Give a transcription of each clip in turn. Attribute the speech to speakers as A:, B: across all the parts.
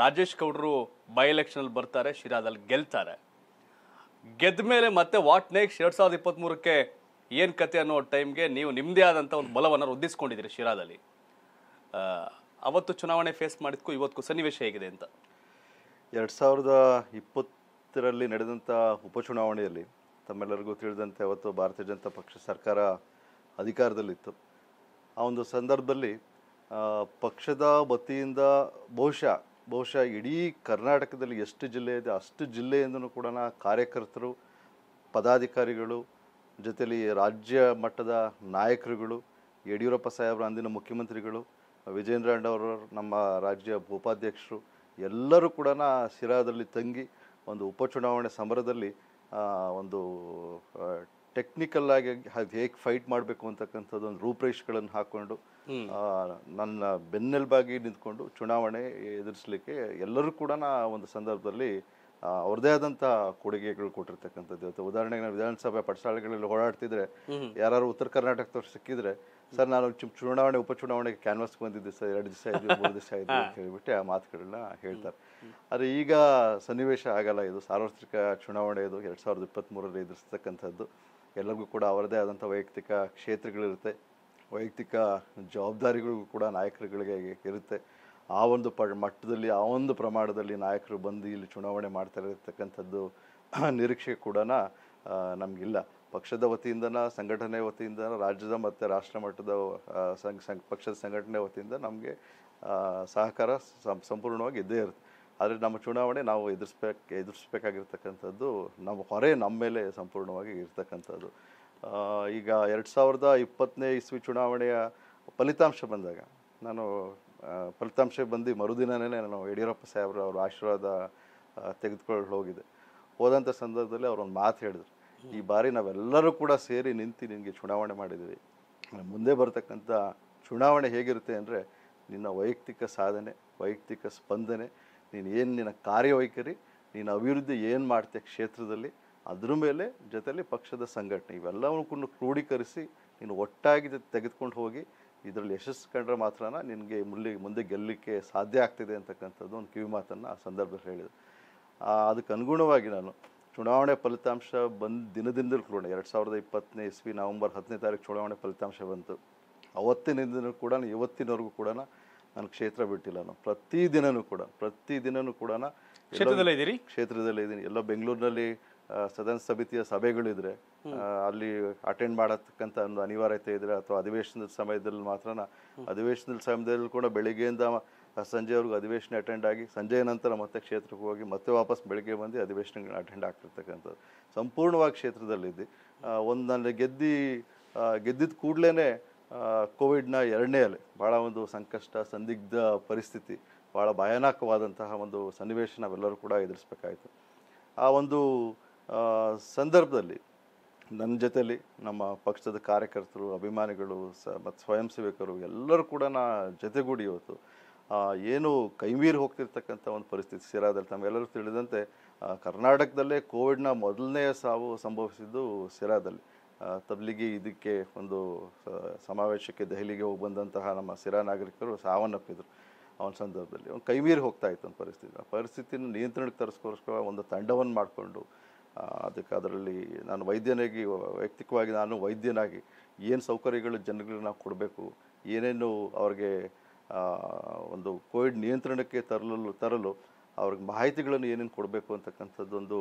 A: ರಾಜೇಶ್ ಗೌಡರು ಬೈ ಎಲೆಕ್ಷನಲ್ಲಿ ಬರ್ತಾರೆ ಶಿರಾದಲ್ಲಿ ಗೆಲ್ತಾರೆ ಗೆದ್ದ ಮೇಲೆ ಮತ್ತೆ ವಾಟ್ ನೆಕ್ಸ್ಟ್ ಎರಡು ಸಾವಿರದ ಇಪ್ಪತ್ತ್ಮೂರಕ್ಕೆ ಏನು ಕತೆ ಅನ್ನೋ ಟೈಮ್ಗೆ ನೀವು ನಿಮ್ಮದೇ ಆದಂಥ ಒಂದು ಬಲವನ್ನು ವೃದ್ಧಿಸ್ಕೊಂಡಿದ್ದೀರಿ ಶಿರಾದಲ್ಲಿ ಅವತ್ತು ಚುನಾವಣೆ ಫೇಸ್ ಮಾಡಿದ್ಕು ಇವತ್ತು ಸನ್ನಿವೇಶ ಹೇಗಿದೆ ಅಂತ ಎರಡು ಸಾವಿರದ ಇಪ್ಪತ್ತರಲ್ಲಿ ನಡೆದಂಥ ಉಪಚುನಾವಣೆಯಲ್ಲಿ ತಮ್ಮೆಲ್ಲರಿಗೂ ತಿಳಿದಂತೆ ಅವತ್ತು ಭಾರತೀಯ ಜನತಾ ಪಕ್ಷ ಸರ್ಕಾರ ಅಧಿಕಾರದಲ್ಲಿತ್ತು ಆ ಒಂದು ಸಂದರ್ಭದಲ್ಲಿ ಪಕ್ಷದ ವತಿಯಿಂದ ಬಹುಶಃ ಬಹುಶಃ ಇಡೀ ಕರ್ನಾಟಕದಲ್ಲಿ ಎಷ್ಟು ಜಿಲ್ಲೆ ಇದೆ ಅಷ್ಟು ಜಿಲ್ಲೆಯಿಂದಲೂ ಕೂಡ ಕಾರ್ಯಕರ್ತರು ಪದಾಧಿಕಾರಿಗಳು ಜೊತೆಯಲ್ಲಿ ರಾಜ್ಯ ಮಟ್ಟದ ನಾಯಕರುಗಳು ಯಡಿಯೂರಪ್ಪ ಸಾಹೇಬ್ರ ಅಂದಿನ ಮುಖ್ಯಮಂತ್ರಿಗಳು ವಿಜೇಂದ್ರ ಅಂಡವರು ನಮ್ಮ ರಾಜ್ಯ ಉಪಾಧ್ಯಕ್ಷರು ಎಲ್ಲರೂ ಕೂಡ ಶಿರಾದಲ್ಲಿ ತಂಗಿ ಒಂದು ಉಪಚುನಾವಣೆ ಸಮರದಲ್ಲಿ ಒಂದು ಟೆಕ್ನಿಕಲ್ ಆಗಿ ಅದು ಹೇಗೆ ಫೈಟ್ ಮಾಡಬೇಕು ಅಂತಕ್ಕಂಥದ್ದು ಒಂದು ರೂಪರೇಷೆಗಳನ್ನು ಹಾಕ್ಕೊಂಡು ನನ್ನ ಬೆನ್ನೆಲ್ಬಾಗಿ ನಿಂತ್ಕೊಂಡು ಚುನಾವಣೆ ಎದುರಿಸಲಿಕ್ಕೆ ಎಲ್ಲರೂ ಕೂಡ ಒಂದು ಸಂದರ್ಭದಲ್ಲಿ ಅವ್ರದೇ ಆದಂಥ ಕೊಡುಗೆಗಳು ಕೊಟ್ಟಿರ್ತಕ್ಕಂಥದ್ದು ಇವತ್ತು ಉದಾಹರಣೆಗೆ ನಾನು ವಿಧಾನಸಭೆ ಪಠಶಾಲೆಗಳಲ್ಲಿ ಓಡಾಡ್ತಿದ್ರೆ ಯಾರು ಉತ್ತರ ಕರ್ನಾಟಕದವ್ರು ಸಿಕ್ಕಿದ್ರೆ ಸರ್ ನಾನು ಚುನಾವಣೆ ಉಪಚುನಾವಣೆಗೆ ಕ್ಯಾನ್ವಾಸ್ಗೆ ಬಂದಿದ್ದೆ ಸರ್ ಎರಡು ದಿವಸ ಇದ್ದು ಮೂರು ದಿವಸ ಇದ್ದು ಅಂತ ಹೇಳಿಬಿಟ್ಟು ಆ ಮಾತುಗಳನ್ನ ಹೇಳ್ತಾರೆ ಆದರೆ ಈಗ ಸನ್ನಿವೇಶ ಆಗಲ್ಲ ಇದು ಸಾರ್ವತ್ರಿಕ ಚುನಾವಣೆ ಇದು ಎರಡು ಸಾವಿರದ ಇಪ್ಪತ್ತ್ಮೂರರಲ್ಲಿ ಎದುರಿಸ್ತಕ್ಕಂಥದ್ದು ಎಲ್ಲರಿಗೂ ಕೂಡ ಅವರದೇ ಆದಂಥ ವೈಯಕ್ತಿಕ ಕ್ಷೇತ್ರಗಳಿರುತ್ತೆ ವೈಯಕ್ತಿಕ ಜವಾಬ್ದಾರಿಗಳಿಗೂ ಕೂಡ ನಾಯಕರುಗಳಿಗೆ ಇರುತ್ತೆ ಆ ಒಂದು ಪ ಮಟ್ಟದಲ್ಲಿ ಆ ಒಂದು ಪ್ರಮಾಣದಲ್ಲಿ ನಾಯಕರು ಬಂದು ಇಲ್ಲಿ ಚುನಾವಣೆ ಮಾಡ್ತಾ ಇರತಕ್ಕಂಥದ್ದು ನಿರೀಕ್ಷೆ ಕೂಡ ನಮಗಿಲ್ಲ ಪಕ್ಷದ ವತಿಯಿಂದನ ಸಂಘಟನೆ ವತಿಯಿಂದ ರಾಜ್ಯದ ಮತ್ತು ರಾಷ್ಟ್ರ ಮಟ್ಟದ ಸಂಘ ಸಂಘ ಪಕ್ಷದ ಸಂಘಟನೆ ವತಿಯಿಂದ ನಮಗೆ ಸಹಕಾರ ಸಂಪೂರ್ಣವಾಗಿ ಇದ್ದೇ ಇರುತ್ತೆ ಆದರೆ ನಮ್ಮ ಚುನಾವಣೆ ನಾವು ಎದುರಿಸ್ಬೇಕು ಎದುರಿಸ್ಬೇಕಾಗಿರ್ತಕ್ಕಂಥದ್ದು ನಮ್ಮ ಹೊರೆ ನಮ್ಮ ಮೇಲೆ ಸಂಪೂರ್ಣವಾಗಿ ಇರ್ತಕ್ಕಂಥದ್ದು ಈಗ ಎರಡು ಸಾವಿರದ ಇಪ್ಪತ್ತನೇ ಇಸ್ವಿ ಚುನಾವಣೆಯ ಫಲಿತಾಂಶ ಬಂದಾಗ ನಾನು ಫಲಿತಾಂಶ ಬಂದು ಮರುದಿನವೇ ನಾನು ಯಡಿಯೂರಪ್ಪ ಸಾಹೇಬ್ರ ಅವರ ಆಶೀರ್ವಾದ ತೆಗೆದುಕೊಳ್ಳಲು ಹೋಗಿದೆ ಹೋದಂಥ ಸಂದರ್ಭದಲ್ಲಿ ಅವರೊಂದು ಮಾತು ಹೇಳಿದ್ರು ಈ ಬಾರಿ ನಾವೆಲ್ಲರೂ ಕೂಡ ಸೇರಿ ನಿಂತು ನಿನಗೆ ಚುನಾವಣೆ ಮಾಡಿದ್ದೀವಿ ಮುಂದೆ ಬರತಕ್ಕಂಥ ಚುನಾವಣೆ ಹೇಗಿರುತ್ತೆ ಅಂದರೆ ನಿನ್ನ ವೈಯಕ್ತಿಕ ಸಾಧನೆ ವೈಯಕ್ತಿಕ ಸ್ಪಂದನೆ ನೀನು ಏನು ನಿನ್ನ ಕಾರ್ಯವೈಖರಿ ನೀನು ಅಭಿವೃದ್ಧಿ ಏನು ಮಾಡ್ತೀಯ ಕ್ಷೇತ್ರದಲ್ಲಿ ಅದ್ರ ಮೇಲೆ ಜೊತೆಯಲ್ಲಿ ಪಕ್ಷದ ಸಂಘಟನೆ ಇವೆಲ್ಲವನ್ನು ಕ್ರೋಢೀಕರಿಸಿ ನೀನು ಒಟ್ಟಾಗಿ ತೆಗೆದುಕೊಂಡು ಹೋಗಿ ಇದರಲ್ಲಿ ಯಶಸ್ಸು ಕಂಡ್ರೆ ಮಾತ್ರನ ನಿನಗೆ ಮುಲ್ಲಿ ಮುಂದೆ ಗೆಲ್ಲಲಿಕ್ಕೆ ಸಾಧ್ಯ ಆಗ್ತಿದೆ ಅಂತಕ್ಕಂಥದ್ದು ಒಂದು ಕಿವಿಮಾತನ್ನು ಆ ಸಂದರ್ಭದಲ್ಲಿ ಹೇಳಿದೆ ಅದಕ್ಕೆ ಅನುಗುಣವಾಗಿ ನಾನು ಚುನಾವಣೆ ಫಲಿತಾಂಶ ಬಂದು ದಿನದಿಂದಲೂ ಕೂಡ ಎರಡು ಸಾವಿರದ ಇಪ್ಪತ್ತನೇ ಇಸ್ವಿ ನವಂಬರ್ ಹತ್ತನೇ ತಾರೀಕು ಚುನಾವಣೆ ಫಲಿತಾಂಶ ಬಂತು ಅವತ್ತಿನಿಂದಲೂ ಕೂಡ ಇವತ್ತಿನವರೆಗೂ ಕೂಡ ನಾನು ಕ್ಷೇತ್ರ ಬಿಟ್ಟಿಲ್ಲ ನಾನು ಪ್ರತಿದಿನನೂ ಕೂಡ ಪ್ರತಿದಿನನೂ ಕೂಡ ಕ್ಷೇತ್ರದಲ್ಲೇ ಇದ್ದೀರಿ ಕ್ಷೇತ್ರದಲ್ಲೇ ಇದ್ದೀನಿ ಎಲ್ಲ ಬೆಂಗಳೂರಿನಲ್ಲಿ ಸದನ ಸಮಿತಿಯ ಸಭೆಗಳಿದ್ರೆ ಅಲ್ಲಿ ಅಟೆಂಡ್ ಮಾಡತಕ್ಕಂಥ ಒಂದು ಅನಿವಾರ್ಯತೆ ಇದ್ರೆ ಅಥವಾ ಅಧಿವೇಶನದ ಸಮಯದಲ್ಲಿ ಮಾತ್ರ ಅಧಿವೇಶನದ ಸಮಯದಲ್ಲಿ ಕೂಡ ಬೆಳಿಗ್ಗೆಯಿಂದ ಸಂಜೆವರೆಗೂ ಅಧಿವೇಶನ ಅಟೆಂಡ್ ಆಗಿ ಸಂಜೆಯ ನಂತರ ಮತ್ತೆ ಕ್ಷೇತ್ರಕ್ಕೆ ಹೋಗಿ ಮತ್ತೆ ವಾಪಸ್ ಬೆಳಗ್ಗೆ ಬಂದು ಅಧಿವೇಶನ ಅಟೆಂಡ್ ಆಗ್ತಿರ್ತಕ್ಕಂಥದ್ದು ಸಂಪೂರ್ಣವಾಗಿ ಕ್ಷೇತ್ರದಲ್ಲಿದ್ದು ಒಂದು ನನ್ನ ಗೆದ್ದಿ ಗೆದ್ದಿದ್ದ ಕೂಡಲೇ ಕೋವಿಡ್ನ ಎರಡನೇ ಅಲೆ ಭಾಳ ಒಂದು ಸಂಕಷ್ಟ ಸಂದಿಗ್ಧ ಪರಿಸ್ಥಿತಿ ಭಾಳ ಭಯಾನಕವಾದಂತಹ ಒಂದು ಸನ್ನಿವೇಶ ನಾವೆಲ್ಲರೂ ಕೂಡ ಎದುರಿಸ್ಬೇಕಾಯಿತು ಆ ಒಂದು ಸಂದರ್ಭದಲ್ಲಿ ನನ್ನ ಜೊತೆಯಲ್ಲಿ ನಮ್ಮ ಪಕ್ಷದ ಕಾರ್ಯಕರ್ತರು ಅಭಿಮಾನಿಗಳು ಸ ಮತ್ತು ಸ್ವಯಂ ಸೇವಕರು ಎಲ್ಲರೂ ಕೂಡ ನಾ ಜೊತೆಗೂಡಿ ಇವತ್ತು ಏನು ಕೈಮೀರಿ ಹೋಗ್ತಿರ್ತಕ್ಕಂಥ ಒಂದು ಪರಿಸ್ಥಿತಿ ಸಿರಾದಲ್ಲಿ ತಮ್ಮೆಲ್ಲರೂ ತಿಳಿದಂತೆ ಕರ್ನಾಟಕದಲ್ಲೇ ಕೋವಿಡ್ನ ಮೊದಲನೇ ಸಾವು ಸಂಭವಿಸಿದ್ದು ಸಿರಾದಲ್ಲಿ ತಬ್ಲಿಗಿ ಇದಕ್ಕೆ ಒಂದು ಸಮಾವೇಶಕ್ಕೆ ದೆಹಲಿಗೆ ಹೋಗಿ ಬಂದಂತಹ ನಮ್ಮ ಸಿರಾ ನಾಗರಿಕರು ಸಾವನ್ನಪ್ಪಿದ್ರು ಅವನ ಸಂದರ್ಭದಲ್ಲಿ ಅವ್ನು ಕೈಮೀರಿ ಹೋಗ್ತಾ ಇತ್ತು ಒಂದು ಪರಿಸ್ಥಿತಿ ಆ ಪರಿಸ್ಥಿತಿನ ನಿಯಂತ್ರಣಕ್ಕೆ ತರಿಸ್ಕೋಸ್ಕರ ಒಂದು ತಂಡವನ್ನು ಮಾಡಿಕೊಂಡು ಅದಕ್ಕೆ ಅದರಲ್ಲಿ ನಾನು ವೈದ್ಯನಾಗಿ ವೈಯಕ್ತಿಕವಾಗಿ ನಾನು ವೈದ್ಯನಾಗಿ ಏನು ಸೌಕರ್ಯಗಳು ಜನಗಳಿಗೆ ನಾವು ಕೊಡಬೇಕು ಏನೇನು ಅವ್ರಿಗೆ ಒಂದು ಕೋವಿಡ್ ನಿಯಂತ್ರಣಕ್ಕೆ ತರಲು ತರಲು ಅವ್ರಿಗೆ ಮಾಹಿತಿಗಳನ್ನು ಏನೇನು ಕೊಡಬೇಕು ಅಂತಕ್ಕಂಥದ್ದೊಂದು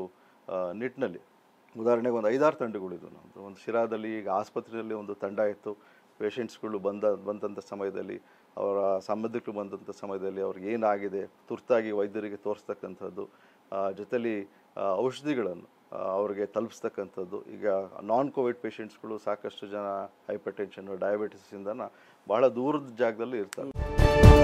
A: ನಿಟ್ಟಿನಲ್ಲಿ ಉದಾಹರಣೆಗೆ ಒಂದು ಐದಾರು ತಂಡಗಳಿದ್ವು ನಮ್ಮದು ಒಂದು ಶಿರಾದಲ್ಲಿ ಈಗ ಆಸ್ಪತ್ರೆಯಲ್ಲಿ ಒಂದು ತಂಡ ಇತ್ತು ಪೇಷಂಟ್ಸ್ಗಳು ಬಂದ ಬಂದಂಥ ಸಮಯದಲ್ಲಿ ಅವರ ಸಂಬಂಧಿಕರು ಬಂದಂಥ ಸಮಯದಲ್ಲಿ ಅವ್ರಿಗೆ ಏನಾಗಿದೆ ತುರ್ತಾಗಿ ವೈದ್ಯರಿಗೆ ತೋರಿಸ್ತಕ್ಕಂಥದ್ದು ಜೊತೆಯಲ್ಲಿ ಔಷಧಿಗಳನ್ನು ಅವ್ರಿಗೆ ತಲುಪಿಸ್ತಕ್ಕಂಥದ್ದು ಈಗ ನಾನ್ ಕೋವಿಡ್ ಪೇಷಂಟ್ಸ್ಗಳು ಸಾಕಷ್ಟು ಜನ ಹೈಪರ್ ಟೆನ್ಷನ್ನು ಡಯಾಬಿಟಿಸಿಂದ ಬಹಳ ದೂರದ ಜಾಗದಲ್ಲಿ ಇರ್ತಾರೆ